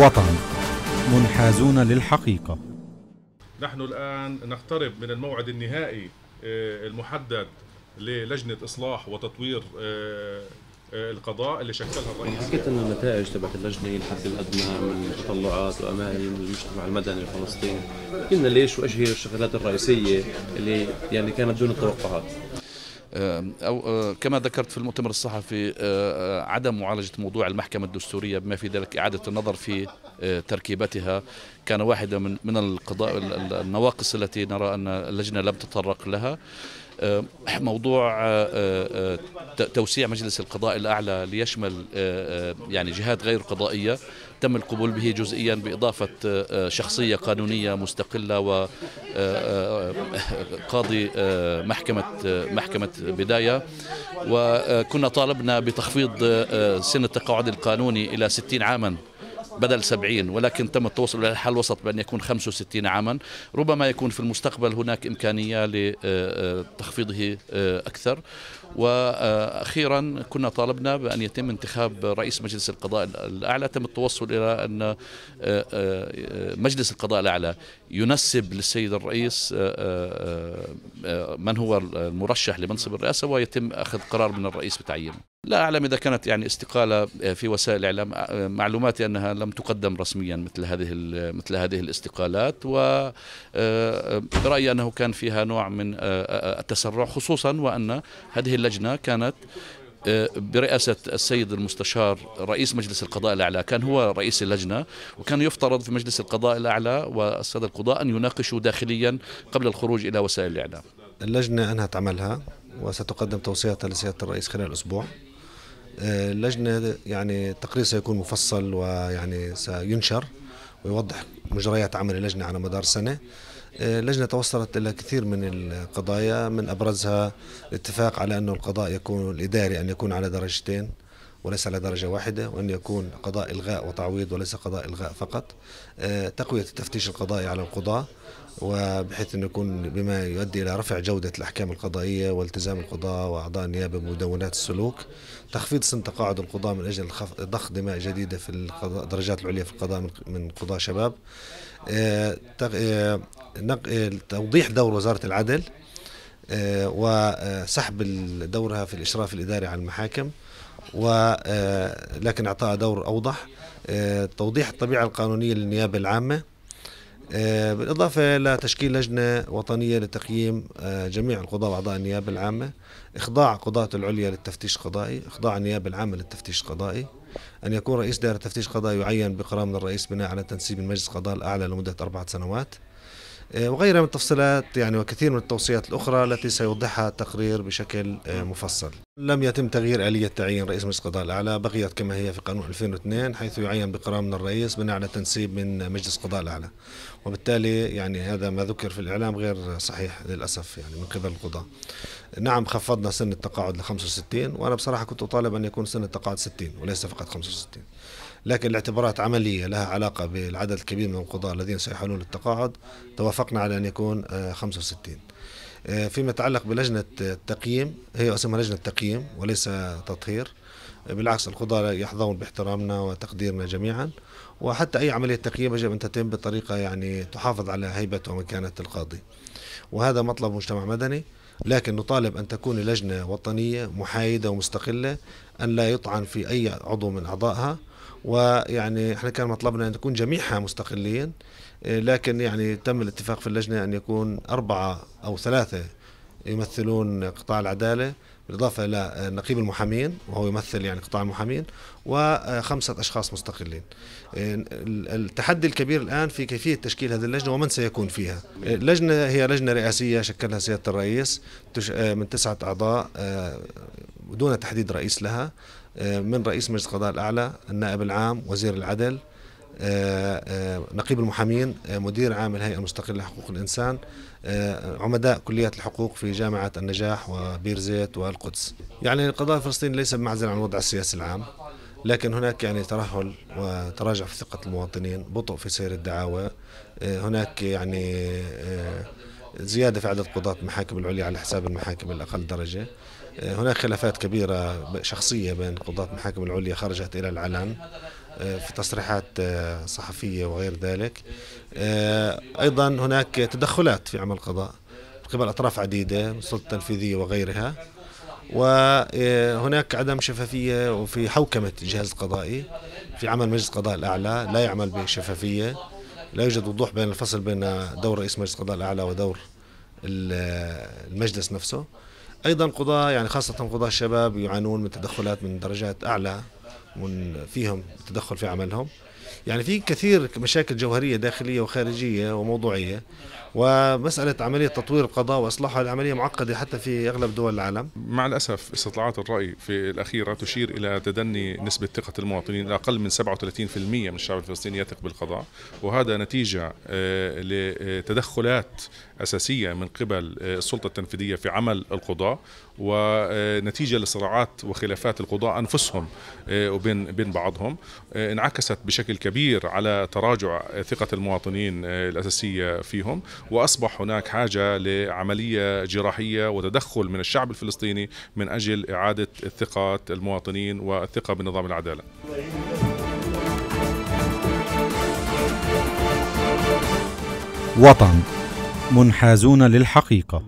وطن منحازون للحقيقة نحن الآن نقترب من الموعد النهائي آه، المحدد للجنة إصلاح وتطوير آه، آه، القضاء اللي شكلها الرئيس حكيت انه النتائج تبعت اللجنه الحد الادنى من تطلعات وامال المجتمع المدني الفلسطيني قلنا ليش وايش هي الشغلات الرئيسيه اللي يعني كانت دون التوقعات آه، أو آه، كما ذكرت في المؤتمر الصحفي آه، عدم معالجة موضوع المحكمة الدستورية بما في ذلك إعادة النظر في تركيبتها كان واحدة من من القضاء النواقص التي نرى أن اللجنة لم تتطرق لها آه، موضوع آه، آه، توسيع مجلس القضاء الأعلى ليشمل يعني جهات غير قضائية تم القبول به جزئيا بإضافة شخصية قانونية مستقلة وقاضي محكمة محكمة بداية وكنا طالبنا بتخفيض سن التقاعد القانوني إلى 60 عاما بدل 70 ولكن تم التوصل إلى حل الوسط بأن يكون 65 عاما ربما يكون في المستقبل هناك إمكانية لتخفيضه آه، آه، آه، أكثر واخيرا كنا طالبنا بان يتم انتخاب رئيس مجلس القضاء الاعلى تم التوصل الى ان مجلس القضاء الاعلى ينسب للسيد الرئيس من هو المرشح لمنصب الرئاسه ويتم اخذ قرار من الرئيس بتعيينه لا أعلم إذا كانت يعني استقالة آه، في وسائل الإعلام آه، معلوماتي أنها لم تقدم رسميا مثل هذه مثل هذه الاستقالات و برايي آه، أنه كان فيها نوع من التسرع خصوصا وأن هذه اللجنة كانت برئاسة السيد المستشار رئيس مجلس القضاء الأعلى كان هو رئيس اللجنة وكان يفترض في مجلس القضاء الأعلى والسادة القضاء أن يناقشوا داخليا قبل الخروج إلى وسائل الإعلام اللجنة أنهت عملها وستقدم توصياتها لسيادة الرئيس خلال أسبوع اللجنة يعني التقرير سيكون مفصل ويعني سينشر ويوضح مجريات عمل اللجنة على مدار سنة اللجنة توصلت إلى كثير من القضايا من أبرزها الاتفاق على أن القضاء يكون الإداري أن يكون على درجتين وليس على درجة واحدة وأن يكون قضاء إلغاء وتعويض وليس قضاء إلغاء فقط تقوية التفتيش القضائي على القضاة وبحيث أن يكون بما يؤدي إلى رفع جودة الأحكام القضائية والتزام القضاء وأعضاء النيابة بمدونات السلوك تخفيض سن تقاعد القضاء من أجل ضخ دماء جديدة في الدرجات العليا في القضاء من قضاء شباب آه، آه، آه، توضيح دور وزارة العدل وسحب دورها في الإشراف الإداري على المحاكم ولكن اعطاها دور اوضح توضيح الطبيعه القانونيه للنيابه العامه آه، بالإضافة إلى تشكيل لجنة وطنية لتقييم آه، جميع القضاة وأعضاء النيابة العامة إخضاع قضاة العليا للتفتيش القضائي إخضاع النيابة العامة للتفتيش القضائي أن يكون رئيس دائرة التفتيش القضائي يعين بقرار من الرئيس بناء على تنسيب المجلس القضاء الأعلى لمدة أربعة سنوات آه، وغيرها من التفصيلات يعني وكثير من التوصيات الأخرى التي سيوضحها التقرير بشكل آه، مفصل لم يتم تغيير آلية تعيين رئيس مجلس القضاء الأعلى بقيت كما هي في قانون 2002 حيث يعين بقرار من الرئيس بناء على تنسيب من مجلس القضاء الأعلى وبالتالي يعني هذا ما ذكر في الإعلام غير صحيح للأسف يعني من قبل القضاء نعم خفضنا سن التقاعد ل 65 وأنا بصراحة كنت أطالب أن يكون سن التقاعد 60 وليس فقط 65 لكن الاعتبارات عملية لها علاقة بالعدد الكبير من القضاة الذين سيحلون التقاعد توافقنا على أن يكون 65 آه، آه، فيما يتعلق بلجنة التقييم هي اسمها لجنة تقييم وليس تطهير آه، بالعكس القضاة يحظون باحترامنا وتقديرنا جميعا وحتى أي عملية تقييم يجب أن تتم بطريقة يعني تحافظ على هيبة ومكانة القاضي وهذا مطلب مجتمع مدني لكن نطالب أن تكون لجنة وطنية محايدة ومستقلة أن لا يطعن في أي عضو من أعضائها ويعني احنا كان مطلبنا ان تكون جميعها مستقلين لكن يعني تم الاتفاق في اللجنه ان يكون اربعه او ثلاثه يمثلون قطاع العداله بالإضافة إلى نقيب المحامين وهو يمثل يعني قطاع المحامين وخمسة أشخاص مستقلين التحدي الكبير الآن في كيفية تشكيل هذه اللجنة ومن سيكون فيها اللجنة هي لجنة رئاسية شكلها سيادة الرئيس من تسعة أعضاء آه، دون تحديد رئيس لها آه، من رئيس مجلس القضاء الأعلى النائب العام وزير العدل آه، آه، نقيب المحامين آه، مدير عام الهيئة المستقلة لحقوق الإنسان عمداء كليات الحقوق في جامعة النجاح وبير زيت والقدس يعني القضاء الفلسطيني ليس بمعزل عن الوضع السياسي العام لكن هناك يعني ترهل وتراجع في ثقة المواطنين بطء في سير الدعاوى هناك يعني زيادة في عدد قضاة المحاكم العليا على حساب المحاكم الأقل درجة آه، هناك خلافات كبيرة شخصية بين قضاة المحاكم العليا خرجت إلى العلن آه، في تصريحات آه، صحفية وغير ذلك أيضا هناك تدخلات في عمل القضاء من قبل أطراف عديدة السلطة التنفيذية وغيرها وهناك عدم شفافية وفي حوكمة الجهاز القضائي في عمل مجلس القضاء الأعلى لا يعمل بشفافية لا يوجد وضوح بين الفصل بين دور رئيس مجلس القضاء الأعلى ودور المجلس نفسه أيضا قضاة يعني خاصة قضاة الشباب يعانون من تدخلات من درجات أعلى من فيهم تدخل في عملهم يعني في كثير مشاكل جوهرية داخلية وخارجية وموضوعية ومسألة عملية تطوير القضاء وإصلاحه العملية معقدة حتى في أغلب دول العالم مع الأسف استطلاعات الرأي في الأخيرة تشير إلى تدني نسبة ثقة المواطنين إلى أقل من 37% من الشعب الفلسطيني يثق بالقضاء وهذا نتيجة آه، لتدخلات أساسية من قبل آه، السلطة التنفيذية في عمل القضاء ونتيجة لصراعات وخلافات القضاء أنفسهم آه، وبين بين بعضهم انعكست بشكل كبير على تراجع ثقة المواطنين الأساسية فيهم وأصبح هناك حاجة لعملية جراحية وتدخل من الشعب الفلسطيني من أجل إعادة الثقه المواطنين والثقة بنظام العدالة وطن منحازون للحقيقة